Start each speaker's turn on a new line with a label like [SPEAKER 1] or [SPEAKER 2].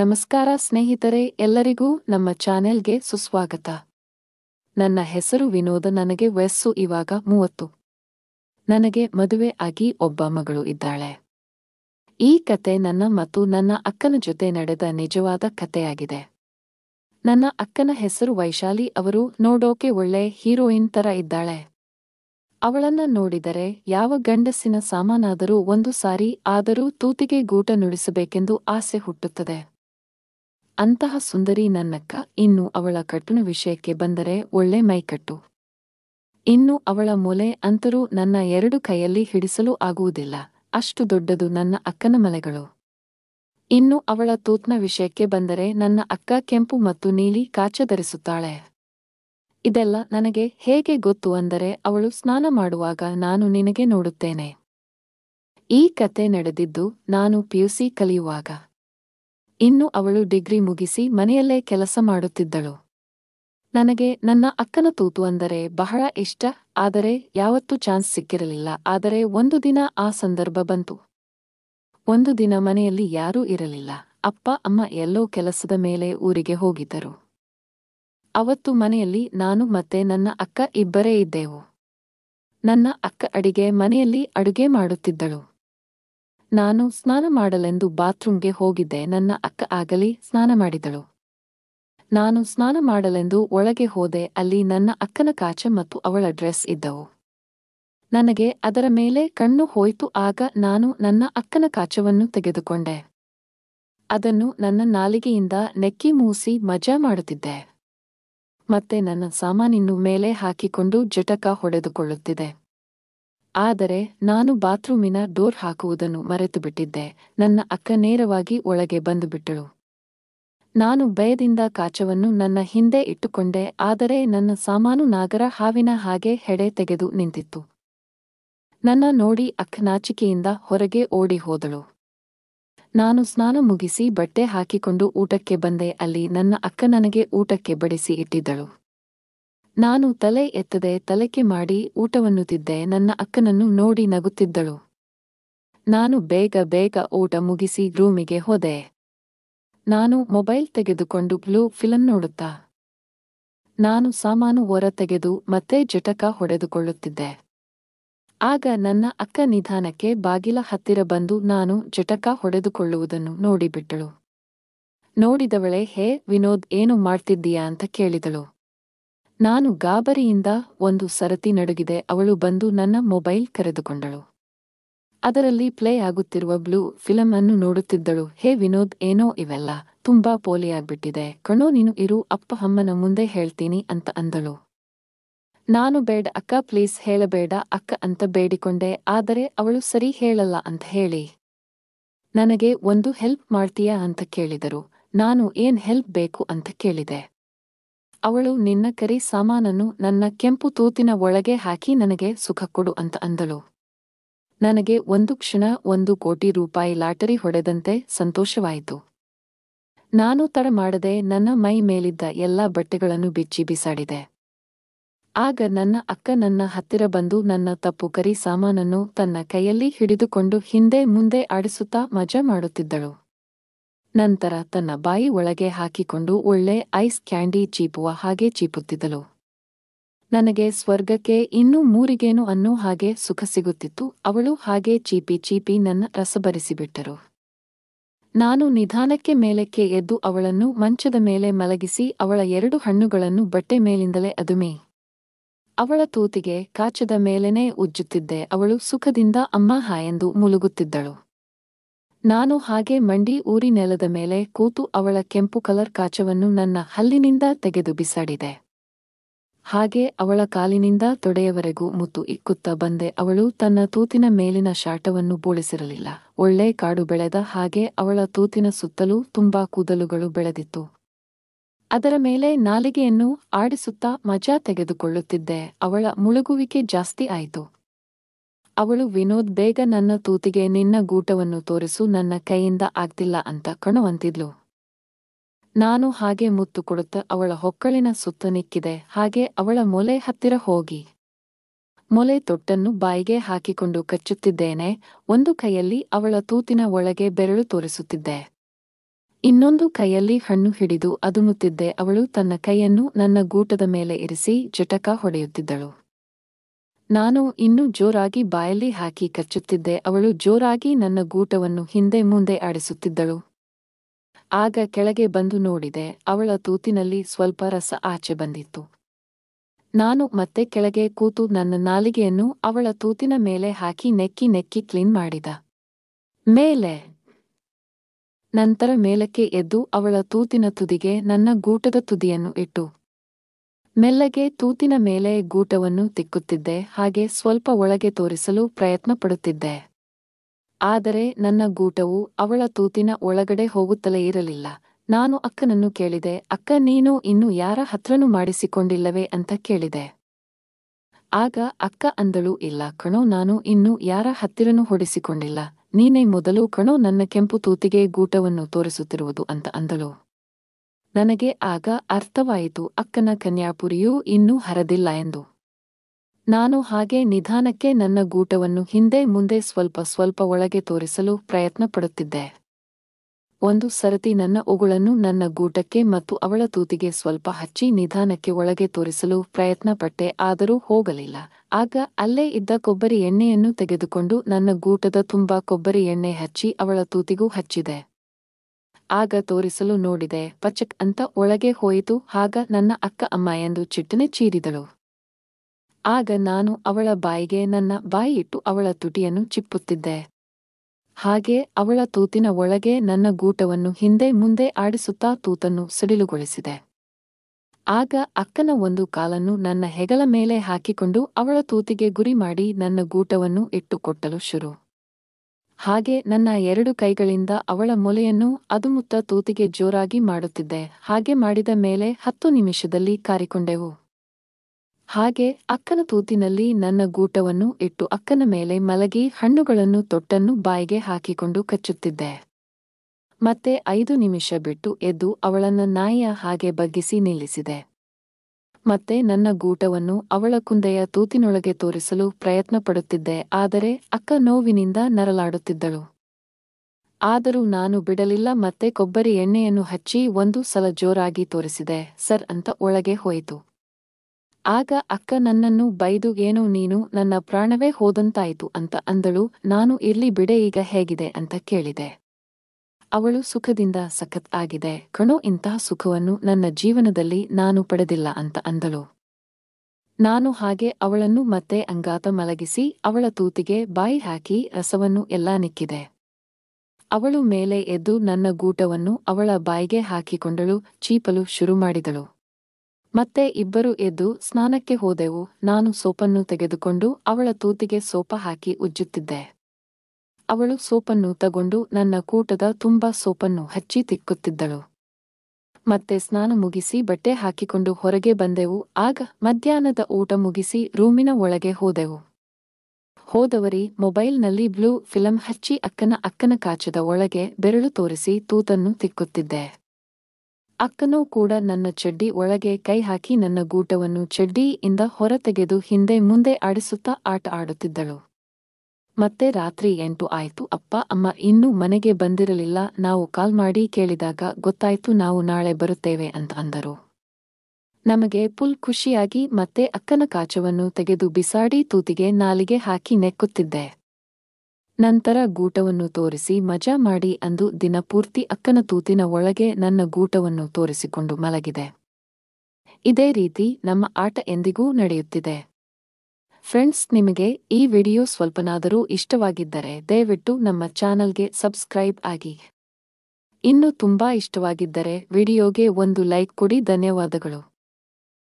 [SPEAKER 1] ನಮಸ್ಕಾರ ಸ್ನೇಹಿತರೆ ಎಲ್ಲರಿಗೂ ನಮ್ಮ ಚಾನೆಲ್ಗೆ ಸುಸ್ವಾಗತ ನನ್ನ ಹೆಸರು ವಿನೋದ ನನಗೆ ವಯಸ್ಸು ಇವಾಗ ಮೂವತ್ತು ನನಗೆ ಮದುವೆ ಆಗಿ ಒಬ್ಬ ಮಗಳು ಇದ್ದಾಳೆ ಈ ಕತೆ ನನ್ನ ಮತ್ತು ನನ್ನ ಅಕ್ಕನ ಜೊತೆ ನಡೆದ ನಿಜವಾದ ಕತೆಯಾಗಿದೆ ನನ್ನ ಅಕ್ಕನ ಹೆಸರು ವೈಶಾಲಿ ಅವರು ನೋಡೋಕೆ ಒಳ್ಳೆ ಹೀರೋಯಿನ್ ತರ ಇದ್ದಾಳೆ ಅವಳನ್ನ ನೋಡಿದರೆ ಯಾವ ಗಂಡಸಿನ ಸಾಮಾನಾದರೂ ಒಂದು ಸಾರಿ ಆದರೂ ತೂತಿಗೆ ಗೂಟ ನುಡಿಸಬೇಕೆಂದು ಆಸೆ ಹುಟ್ಟುತ್ತದೆ ಅಂತಹ ಸುಂದರಿ ನನ್ನಕ್ಕ ಇನ್ನು ಅವಳ ಕಟ್ಟುನ ವಿಷಯಕ್ಕೆ ಬಂದರೆ ಒಳ್ಳೆ ಮೈಕಟ್ಟು ಇನ್ನು ಅವಳ ಮೊಲೆ ಅಂತರೂ ನನ್ನ ಎರಡು ಕೈಯಲ್ಲಿ ಹಿಡಿಸಲು ಆಗುವುದಿಲ್ಲ ಅಷ್ಟು ದೊಡ್ಡದು ನನ್ನ ಅಕ್ಕನ ಮಲೆಗಳು ಇನ್ನು ಅವಳ ತೂತ್ನ ವಿಷಯಕ್ಕೆ ಬಂದರೆ ನನ್ನ ಅಕ್ಕ ಕೆಂಪು ಮತ್ತು ನೀಲಿ ಕಾಚ ಧರಿಸುತ್ತಾಳೆ ಇದೆಲ್ಲ ನನಗೆ ಹೇಗೆ ಗೊತ್ತು ಅಂದರೆ ಅವಳು ಸ್ನಾನ ಮಾಡುವಾಗ ನಾನು ನಿನಗೆ ನೋಡುತ್ತೇನೆ ಈ ಕತೆ ನಡೆದಿದ್ದು ನಾನು ಪಿಯುಸಿ ಕಲಿಯುವಾಗ ಇನ್ನು ಅವಳು ಡಿಗ್ರಿ ಮುಗಿಸಿ ಮನೆಯಲ್ಲೇ ಕೆಲಸ ಮಾಡುತ್ತಿದ್ದಳು ನನಗೆ ನನ್ನ ಅಕ್ಕನ ತೂತು ಅಂದರೆ ಬಹಳ ಇಷ್ಟ ಆದರೆ ಯಾವತ್ತೂ ಚಾನ್ಸ್ ಸಿಕ್ಕಿರಲಿಲ್ಲ ಆದರೆ ಒಂದು ದಿನ ಆ ಸಂದರ್ಭ ಬಂತು ಒಂದು ದಿನ ಮನೆಯಲ್ಲಿ ಯಾರೂ ಇರಲಿಲ್ಲ ಅಪ್ಪ ಅಮ್ಮ ಎಲ್ಲೋ ಕೆಲಸದ ಮೇಲೆ ಊರಿಗೆ ಹೋಗಿದ್ದರು ಅವತ್ತು ಮನೆಯಲ್ಲಿ ನಾನು ಮತ್ತೆ ನನ್ನ ಅಕ್ಕ ಇಬ್ಬರೇ ಇದ್ದೆವು ನನ್ನ ಅಕ್ಕ ಅಡಿಗೆ ಮನೆಯಲ್ಲಿ ಅಡುಗೆ ಮಾಡುತ್ತಿದ್ದಳು ನಾನು ಸ್ನಾನ ಮಾಡಲೆಂದು ಬಾತ್ರೂಮ್ಗೆ ಹೋಗಿದ್ದೆ ನನ್ನ ಅಕ್ಕ ಆಗಲಿ ಸ್ನಾನ ಮಾಡಿದಳು ನಾನು ಸ್ನಾನ ಮಾಡಲೆಂದು ಒಳಗೆ ಹೋದೆ ಅಲ್ಲಿ ನನ್ನ ಅಕ್ಕನ ಕಾಚ ಮತ್ತು ಅವಳ ಡ್ರೆಸ್ ಇದ್ದವು ನನಗೆ ಅದರ ಮೇಲೆ ಕಣ್ಣು ಹೋಯಿತು ಆಗ ನಾನು ನನ್ನ ಅಕ್ಕನ ಕಾಚವನ್ನು ತೆಗೆದುಕೊಂಡೆ ಅದನ್ನು ನನ್ನ ನಾಲಿಗೆಯಿಂದ ನೆಕ್ಕಿ ಮೂಸಿ ಮಜಾ ಮಾಡುತ್ತಿದ್ದೆ ಮತ್ತೆ ನನ್ನ ಸಾಮಾನಿನ್ನು ಮೇಲೆ ಹಾಕಿಕೊಂಡು ಜಟಕ ಹೊಡೆದುಕೊಳ್ಳುತ್ತಿದೆ ಆದರೆ ನಾನು ಬಾತ್ರೂಮಿನ ಡೋರ್ ಹಾಕುವುದನ್ನು ಬಿಟ್ಟಿದ್ದೆ ನನ್ನ ಅಕ್ಕ ನೇರವಾಗಿ ಒಳಗೆ ಬಂದುಬಿಟ್ಟಳು ನಾನು ಭಯದಿಂದ ಕಾಚವನ್ನು ನನ್ನ ಹಿಂದೆ ಇಟ್ಟುಕೊಂಡೆ ಆದರೆ ನನ್ನ ಸಾಮಾನು ನಾಗರ ಹಾವಿನ ಹಾಗೆ ಹೆಡೆ ತೆಗೆದು ನಿಂತಿತ್ತು ನನ್ನ ನೋಡಿ ಅಕ್ಕ ನಾಚಿಕೆಯಿಂದ ಹೊರಗೆ ಓಡಿ ಹೋದಳು ನಾನು ಸ್ನಾನ ಮುಗಿಸಿ ಬಟ್ಟೆ ಹಾಕಿಕೊಂಡು ಊಟಕ್ಕೆ ಬಂದೆ ಅಲ್ಲಿ ನನ್ನ ಅಕ್ಕ ನನಗೆ ಊಟಕ್ಕೆ ಬಡಿಸಿ ಇಟ್ಟಿದ್ದಳು ನಾನು ತಲೆ ಎತ್ತದೆ ತಲೆಕೆ ಮಾಡಿ ಊಟವನ್ನು ತಿದ್ದೆ ನನ್ನ ಅಕ್ಕನನ್ನು ನೋಡಿ ನಗುತ್ತಿದ್ದಳು ನಾನು ಬೇಗ ಬೇಗ ಊಟ ಮುಗಿಸಿ ರೂಮಿಗೆ ಹೋದೆ ನಾನು ಮೊಬೈಲ್ ತೆಗೆದುಕೊಂಡು ಬ್ಲೂ ಫಿಲಂ ನೋಡುತ್ತಾ ನಾನು ಸಾಮಾನು ಹೊರ ತೆಗೆದು ಮತ್ತೆ ಜಟಕ ಹೊಡೆದುಕೊಳ್ಳುತ್ತಿದ್ದೆ ಆಗ ನನ್ನ ಅಕ್ಕ ನಿಧಾನಕ್ಕೆ ಬಾಗಿಲ ಹತ್ತಿರ ಬಂದು ನಾನು ಜಟಕ ಹೊಡೆದುಕೊಳ್ಳುವುದನ್ನು ನೋಡಿಬಿಟ್ಟಳು ನೋಡಿದವಳೆ ಹೇ ವಿನೋದ್ ಏನು ಮಾಡ್ತಿದ್ದೀಯಾ ಅಂತ ಕೇಳಿದಳು ನಾನು ಗಾಬರಿಯಿಂದ ಒಂದು ಸರತಿ ನಡುಗಿದೆ ಅವಳು ಬಂದು ನನ್ನ ಮೊಬೈಲ್ ಕರೆದುಕೊಂಡಳು ಅದರಲ್ಲಿ ಪ್ಲೇ ಆಗುತ್ತಿರುವ ಬ್ಲೂ ಫಿಲಂ ಅನ್ನು ನೋಡುತ್ತಿದ್ದಳು ಹೇ ವಿನೋದ್ ಏನೋ ಇವೆಲ್ಲ ತುಂಬಾ ಪೋಲಿಯಾಗ್ಬಿಟ್ಟಿದೆ ಕಣೋ ನೀನು ಇರು ಅಪ್ಪ ಅಮ್ಮನ ಮುಂದೆ ಹೇಳ್ತೀನಿ ಅಂತ ಅಂದಳು ನಾನು ಬೇಡ ಅಕ್ಕ ಪ್ಲೀಸ್ ಹೇಳಬೇಡ ಅಕ್ಕ ಅಂತ ಬೇಡಿಕೊಂಡೆ ಆದರೆ ಅವಳು ಸರಿ ಹೇಳಲ್ಲ ಅಂತ ಹೇಳಿ ನನಗೆ ಒಂದು ಹೆಲ್ಪ್ ಮಾಡ್ತೀಯಾ ಅಂತ ಕೇಳಿದರು ನಾನು ಏನ್ ಹೆಲ್ಪ್ ಬೇಕು ಅಂತ ಕೇಳಿದೆ ಅವಳು ನಿನ್ನ ಕರಿ ಸಾಮಾನನ್ನು ನನ್ನ ಕೆಂಪು ತೂತಿನ ಒಳಗೆ ಹಾಕಿ ನನಗೆ ಸುಖ ಕೊಡು ಅಂತ ಅಂದಳು ನನಗೆ ಒಂದು ಕ್ಷಣ ಒಂದು ಕೋಟಿ ರೂಪಾಯಿ ಲಾಟರಿ ಹೊಡೆದಂತೆ ಸಂತೋಷವಾಯಿತು ನಾನು ತಡ ಮಾಡದೆ ನನ್ನ ಮೈ ಮೇಲಿದ್ದ ಎಲ್ಲ ಬಟ್ಟೆಗಳನ್ನು ಬಿಚ್ಚಿ ಬಿಸಾಡಿದೆ ಆಗ ನನ್ನ ಅಕ್ಕ ನನ್ನ ಹತ್ತಿರ ಬಂದು ನನ್ನ ತಪ್ಪು ಕರಿ ಸಾಮಾನನ್ನು ತನ್ನ ಕೈಯಲ್ಲಿ ಹಿಡಿದುಕೊಂಡು ಹಿಂದೆ ಮುಂದೆ ಆಡಿಸುತ್ತಾ ಮಜಾ ಮಾಡುತ್ತಿದ್ದಳು ನಂತರ ತನ್ನ ಬಾಯಿ ಒಳಗೆ ಹಾಕಿಕೊಂಡು ಒಳ್ಳೆ ಐಸ್ ಕ್ಯಾಂಡಿ ಚೀಪುವ ಹಾಗೆ ಚೀಪುತ್ತಿದ್ದಳು ನನಗೆ ಸ್ವರ್ಗಕ್ಕೆ ಇನ್ನೂ ಮೂರಿಗೇನು ಅನ್ನೋ ಹಾಗೆ ಸುಖ ಸಿಗುತ್ತಿತ್ತು ಅವಳು ಹಾಗೆ ಚೀಪಿ ಚೀಪಿ ನನ್ನ ರಸಬರಿಸಿಬಿಟ್ಟರು ನಾನು ನಿಧಾನಕ್ಕೆ ಮೇಲಕ್ಕೆ ಎದ್ದು ಅವಳನ್ನು ಮಂಚದ ಮೇಲೆ ಮಲಗಿಸಿ ಅವಳ ಎರಡು ಹಣ್ಣುಗಳನ್ನು ಬಟ್ಟೆ ಮೇಲಿಂದಲೇ ಅದುಮೆ ಅವಳ ತೂತಿಗೆ ಕಾಚದ ಮೇಲೆನೇ ಉಜ್ಜುತ್ತಿದ್ದೆ ಅವಳು ಸುಖದಿಂದ ಅಮ್ಮ ಹಾಯೆಂದು ಮುಲುಗುತ್ತಿದ್ದಳು ನಾನು ಹಾಗೆ ಮಂಡಿ ಊರಿ ನೆಲದ ಮೇಲೆ ಕೂತು ಅವಳ ಕೆಂಪು ಕಲರ್ ಕಾಚವನ್ನು ನನ್ನ ಹಲ್ಲಿನಿಂದ ತೆಗೆದು ಬಿಸಾಡಿದೆ ಹಾಗೆ ಅವಳ ಕಾಲಿನಿಂದ ತೊಡೆಯವರೆಗೂ ಮುತ್ತು ಇಕ್ಕುತ್ತ ಬಂದೆ ಅವಳು ತನ್ನ ತೂತಿನ ಮೇಲಿನ ಶಾಟವನ್ನು ಬೋಳಿಸಿರಲಿಲ್ಲ ಒಳ್ಳೆ ಕಾಡು ಬೆಳೆದ ಹಾಗೆ ಅವಳ ತೂತಿನ ಸುತ್ತಲೂ ತುಂಬಾ ಕೂದಲುಗಳು ಬೆಳೆದಿತ್ತು ಅದರ ಮೇಲೆ ನಾಲಿಗೆಯನ್ನು ಆಡಿಸುತ್ತಾ ಮಜಾ ತೆಗೆದುಕೊಳ್ಳುತ್ತಿದ್ದೆ ಅವಳ ಮುಳುಗುವಿಕೆ ಜಾಸ್ತಿ ಆಯಿತು ಅವಳು ವಿನೋದ್ ಬೇಗ ನನ್ನ ತೂತಿಗೆ ನಿನ್ನ ಗೂಟವನ್ನು ತೋರಿಸು ನನ್ನ ಕೈಯಿಂದ ಆಗ್ತಿಲ್ಲ ಅಂತ ಕಣುವಂತಿದ್ಲು ನಾನು ಹಾಗೆ ಮುತ್ತು ಕೊಡುತ್ತ ಅವಳ ಹೊಕ್ಕಳಿನ ಸುತ್ತ ನಿಕ್ಕಿದೆ ಹಾಗೆ ಅವಳ ಮೊಲೆ ಹತ್ತಿರ ಹೋಗಿ ಮೊಲೆ ತೊಟ್ಟನ್ನು ಬಾಯಿಗೆ ಹಾಕಿಕೊಂಡು ಕಚ್ಚುತ್ತಿದ್ದೇನೆ ಒಂದು ಕೈಯಲ್ಲಿ ಅವಳ ತೂತಿನ ಒಳಗೆ ಬೆರಳು ತೋರಿಸುತ್ತಿದ್ದೆ ಇನ್ನೊಂದು ಕೈಯಲ್ಲಿ ಹಣ್ಣು ಹಿಡಿದು ಅದುಮುತ್ತಿದ್ದೆ ಅವಳು ತನ್ನ ಕೈಯನ್ನು ನನ್ನ ಗೂಟದ ಮೇಲೆ ಇರಿಸಿ ಜಟಕ ಹೊಡೆಯುತ್ತಿದ್ದಳು ನಾನು ಇನ್ನೂ ಜೋರಾಗಿ ಬಾಯಲ್ಲಿ ಹಾಕಿ ಕಚ್ಚುತ್ತಿದ್ದೆ ಅವಳು ಜೋರಾಗಿ ನನ್ನ ಗೂಟವನ್ನು ಹಿಂದೆ ಮುಂದೆ ಆಡಿಸುತ್ತಿದ್ದಳು ಆಗ ಕೆಳಗೆ ಬಂದು ನೋಡಿದೆ ಅವಳ ತೂತಿನಲ್ಲಿ ಸ್ವಲ್ಪ ರಸ ಆಚೆ ಬಂದಿತ್ತು ನಾನು ಮತ್ತೆ ಕೆಳಗೆ ಕೂತು ನನ್ನ ನಾಲಿಗೆಯನ್ನು ಅವಳ ತೂತಿನ ಮೇಲೆ ಹಾಕಿ ನೆಕ್ಕಿ ನೆಕ್ಕಿ ಕ್ಲೀನ್ ಮಾಡಿದ ಮೇಲೆ ನಂತರ ಮೇಲಕ್ಕೆ ಎದ್ದು ಅವಳ ತೂತಿನ ತುದಿಗೆ ನನ್ನ ಗೂಟದ ತುದಿಯನ್ನು ಇಟ್ಟು ಮೆಲ್ಲಗೆ ತೂತಿನ ಮೇಲೆ ಗೂಟವನ್ನು ತಿಕ್ಕುತ್ತಿದ್ದೆ ಹಾಗೆ ಸ್ವಲ್ಪ ಒಳಗೆ ತೋರಿಸಲು ಪ್ರಯತ್ನ ಪಡುತ್ತಿದ್ದೆ ಆದರೆ ನನ್ನ ಗೂಟವು ಅವಳ ತೂತಿನ ಒಳಗಡೆ ಹೋಗುತ್ತಲೇ ಇರಲಿಲ್ಲ ನಾನು ಅಕ್ಕನನ್ನು ಕೇಳಿದೆ ಅಕ್ಕ ನೀನು ಇನ್ನು ಯಾರ ಹತ್ರನು ಮಾಡಿಸಿಕೊಂಡಿಲ್ಲವೇ ಅಂತ ಕೇಳಿದೆ ಆಗ ಅಕ್ಕ ಅಂದಳು ಇಲ್ಲ ಕಣೋ ನಾನು ಇನ್ನು ಯಾರ ಹತ್ತಿರನೂ ಹೊಡಿಸಿಕೊಂಡಿಲ್ಲ ನೀನೇ ಮೊದಲು ಕಣೋ ನನ್ನ ಕೆಂಪು ತೂತಿಗೆ ಗೂಟವನ್ನು ತೋರಿಸುತ್ತಿರುವುದು ಅಂತ ಅಂದಳು ನನಗೆ ಆಗ ಅರ್ಥವಾಯಿತು ಅಕ್ಕನ ಕನ್ಯಾಪುರಿಯೂ ಇನ್ನೂ ಹರದಿಲ್ಲ ಎಂದು ನಾನು ಹಾಗೆ ನಿಧಾನಕ್ಕೆ ನನ್ನ ಗೂಟವನ್ನು ಹಿಂದೆ ಮುಂದೆ ಸ್ವಲ್ಪ ಸ್ವಲ್ಪ ಒಳಗೆ ತೋರಿಸಲು ಪ್ರಯತ್ನ ಪಡುತ್ತಿದ್ದೆ ಒಂದು ಸರತಿ ನನ್ನ ಉಗುಳನ್ನು ನನ್ನ ಗೂಟಕ್ಕೆ ಮತ್ತು ಅವಳ ತೂತಿಗೆ ಸ್ವಲ್ಪ ಹಚ್ಚಿ ನಿಧಾನಕ್ಕೆ ಒಳಗೆ ತೋರಿಸಲು ಪ್ರಯತ್ನಪಟ್ಟೆ ಆದರೂ ಹೋಗಲಿಲ್ಲ ಆಗ ಅಲ್ಲೇ ಇದ್ದ ಕೊಬ್ಬರಿ ಎಣ್ಣೆಯನ್ನು ತೆಗೆದುಕೊಂಡು ನನ್ನ ಗೂಟದ ತುಂಬಾ ಕೊಬ್ಬರಿ ಎಣ್ಣೆ ಹಚ್ಚಿ ಅವಳ ತೂತಿಗೂ ಹಚ್ಚಿದೆ ಆಗ ತೋರಿಸಲು ನೋಡಿದೆ ಪಚಕ್ ಅಂತ ಒಳಗೆ ಹೋಯಿತು ಆಗ ನನ್ನ ಅಕ್ಕ ಅಮ್ಮ ಎಂದು ಚಿಟ್ಟನೆ ಚೀರಿದಳು ಆಗ ನಾನು ಅವಳ ಬಾಯಿಗೆ ನನ್ನ ಬಾಯಿಟ್ಟು ಅವಳ ತುಟಿಯನ್ನು ಚಿಪ್ಪುತ್ತಿದ್ದೆ ಹಾಗೆ ಅವಳ ತೂತಿನ ಒಳಗೆ ನನ್ನ ಗೂಟವನ್ನು ಹಿಂದೆ ಮುಂದೆ ಆಡಿಸುತ್ತಾ ತೂತನ್ನು ಸಿಡಿಲುಗೊಳಿಸಿದೆ ಆಗ ಅಕ್ಕನ ಒಂದು ಕಾಲನ್ನು ನನ್ನ ಹೆಗಲ ಮೇಲೆ ಹಾಕಿಕೊಂಡು ಅವಳ ತೂತಿಗೆ ಗುರಿ ಮಾಡಿ ನನ್ನ ಗೂಟವನ್ನು ಇಟ್ಟುಕೊಟ್ಟಲು ಶುರು ಹಾಗೆ ನನ್ನ ಎರಡು ಕೈಗಳಿಂದ ಅವಳ ಮೊಲೆಯನ್ನು ಅದುಮುತ್ತ ತೂತಿಗೆ ಜೋರಾಗಿ ಮಾಡುತ್ತಿದ್ದೆ ಹಾಗೆ ಮಾಡಿದ ಮೇಲೆ ಹತ್ತು ನಿಮಿಷದಲ್ಲಿ ಕಾರಿಕೊಂಡೆವು ಹಾಗೆ ಅಕ್ಕನ ತೂತಿನಲ್ಲಿ ನನ್ನ ಗೂಟವನ್ನು ಇಟ್ಟು ಅಕ್ಕನ ಮೇಲೆ ಮಲಗಿ ಹಣ್ಣುಗಳನ್ನು ತೊಟ್ಟನ್ನು ಬಾಯಿಗೆ ಹಾಕಿಕೊಂಡು ಕಚ್ಚುತ್ತಿದ್ದೆ ಮತ್ತೆ ಐದು ನಿಮಿಷ ಬಿಟ್ಟು ಎದ್ದು ಅವಳನ್ನ ನಾಯಿಯ ಹಾಗೆ ಬಗ್ಗಿಸಿ ನಿಲ್ಲಿಸಿದೆ ಮತ್ತೆ ನನ್ನ ಗೂಟವನ್ನು ಅವಳ ಕುಂದೆಯ ತೂತಿನೊಳಗೆ ತೋರಿಸಲು ಪ್ರಯತ್ನಪಡುತ್ತಿದ್ದೆ ಆದರೆ ಅಕ್ಕ ನೋವಿನಿಂದ ನರಲಾಡುತ್ತಿದ್ದಳು ಆದರೂ ನಾನು ಬಿಡಲಿಲ್ಲ ಮತ್ತೆ ಕೊಬ್ಬರಿ ಎಣ್ಣೆಯನ್ನು ಹಚ್ಚಿ ಒಂದು ಸಲ ಜೋರಾಗಿ ತೋರಿಸಿದೆ ಸರ್ ಅಂತ ಒಳಗೆ ಹೋಯಿತು ಆಗ ಅಕ್ಕ ನನ್ನನ್ನು ಬೈದು ಏನೋ ನೀನು ನನ್ನ ಪ್ರಾಣವೇ ಹೋದಂತಾಯಿತು ಅಂತ ಅಂದಳು ನಾನು ಇಲ್ಲಿ ಬಿಡೆ ಈಗ ಹೇಗಿದೆ ಅಂತ ಕೇಳಿದೆ ಅವಳು ಸುಖದಿಂದ ಸಖತ್ ಆಗಿದೆ ಕಣೋ ಇಂತಹ ಸುಖವನ್ನು ನನ್ನ ಜೀವನದಲ್ಲಿ ನಾನು ಪಡೆದಿಲ್ಲ ಅಂತ ಅಂದಳು ನಾನು ಹಾಗೆ ಅವಳನ್ನು ಮತ್ತೆ ಅಂಗಾತ ಮಲಗಿಸಿ ಅವಳ ತೂತಿಗೆ ಬಾಯಿ ಹಾಕಿ ರಸವನ್ನು ಎಲ್ಲಾ ನಿಕ್ಕಿದೆ ಅವಳು ಮೇಲೆ ಎದ್ದು ನನ್ನ ಗೂಟವನ್ನು ಅವಳ ಬಾಯಿಗೆ ಹಾಕಿಕೊಂಡಳು ಚೀಪಲು ಶುರು ಮಾಡಿದಳು ಮತ್ತೆ ಇಬ್ಬರು ಎದ್ದು ಸ್ನಾನಕ್ಕೆ ಹೋದೆವು ನಾನು ಸೋಪನ್ನು ತೆಗೆದುಕೊಂಡು ಅವಳ ತೂತಿಗೆ ಸೋಪ ಹಾಕಿ ಉಜ್ಜುತ್ತಿದ್ದೆ ಅವಳು ಸೋಪನ್ನು ತಗೊಂಡು ನನ್ನ ಕೂಟದ ತುಂಬ ಸೋಪನ್ನು ಹಚ್ಚಿ ತಿಕ್ಕುತ್ತಿದ್ದಳು ಮತ್ತೆ ಸ್ನಾನ ಮುಗಿಸಿ ಬಟ್ಟೆ ಹಾಕಿಕೊಂಡು ಹೊರಗೆ ಬಂದೆವು ಆಗ ಮಧ್ಯಾಹ್ನದ ಊಟ ಮುಗಿಸಿ ರೂಮಿನ ಒಳಗೆ ಹೋದೆವು ಹೋದವರಿ ಮೊಬೈಲ್ನಲ್ಲಿ ಬ್ಲೂ ಫಿಲಂ ಹಚ್ಚಿ ಅಕ್ಕನ ಅಕ್ಕನ ಕಾಚದ ಒಳಗೆ ಬೆರಳು ತೋರಿಸಿ ತೂತನ್ನು ತಿಕ್ಕುತ್ತಿದ್ದೆ ಅಕ್ಕನೂ ಕೂಡ ನನ್ನ ಚಡ್ಡಿ ಒಳಗೆ ಕೈ ಹಾಕಿ ನನ್ನ ಗೂಟವನ್ನು ಚಡ್ಡಿಯಿಂದ ಹೊರತೆಗೆದು ಹಿಂದೆ ಮುಂದೆ ಆಡಿಸುತ್ತಾ ಆಟ ಆಡುತ್ತಿದ್ದಳು ಮತ್ತೆ ರಾತ್ರಿ ಎಂಟು ಆಯ್ತು ಅಪ್ಪ ಅಮ್ಮ ಇನ್ನೂ ಮನೆಗೆ ಬಂದಿರಲಿಲ್ಲ ನಾವು ಕಾಲ್ ಮಾಡಿ ಕೇಳಿದಾಗ ಗೊತ್ತಾಯ್ತು ನಾವು ನಾಳೆ ಬರುತ್ತೇವೆ ಅಂತ ಅಂದರು ನಮಗೆ ಪುಲ್ ಖುಷಿಯಾಗಿ ಮತ್ತೆ ಅಕ್ಕನ ಕಾಚವನ್ನು ತೆಗೆದು ಬಿಸಾಡಿ ತೂತಿಗೆ ನಾಲಿಗೆ ಹಾಕಿ ನೆಕ್ಕುತ್ತಿದ್ದೆ ನಂತರ ಗೂಟವನ್ನು ತೋರಿಸಿ ಮಜಾ ಮಾಡಿ ಅಂದು ದಿನಪೂರ್ತಿ ಅಕ್ಕನ ತೂತಿನ ಒಳಗೆ ನನ್ನ ಗೂಟವನ್ನು ತೋರಿಸಿಕೊಂಡು ಮಲಗಿದೆ ಇದೇ ರೀತಿ ನಮ್ಮ ಆಟ ಎಂದಿಗೂ ನಡೆಯುತ್ತಿದೆ ಫ್ರೆಂಡ್ಸ್ ನಿಮಗೆ ಈ ವಿಡಿಯೋ ಸ್ವಲ್ಪನಾದರೂ ಇಷ್ಟವಾಗಿದ್ದರೆ ದಯವಿಟ್ಟು ನಮ್ಮ ಚಾನಲ್ಗೆ ಸಬ್ಸ್ಕ್ರೈಬ್ ಆಗಿ ಇನ್ನು ತುಂಬಾ ಇಷ್ಟವಾಗಿದ್ದರೆ ವಿಡಿಯೋಗೆ ಒಂದು ಲೈಕ್ ಕೊಡಿ ಧನ್ಯವಾದಗಳು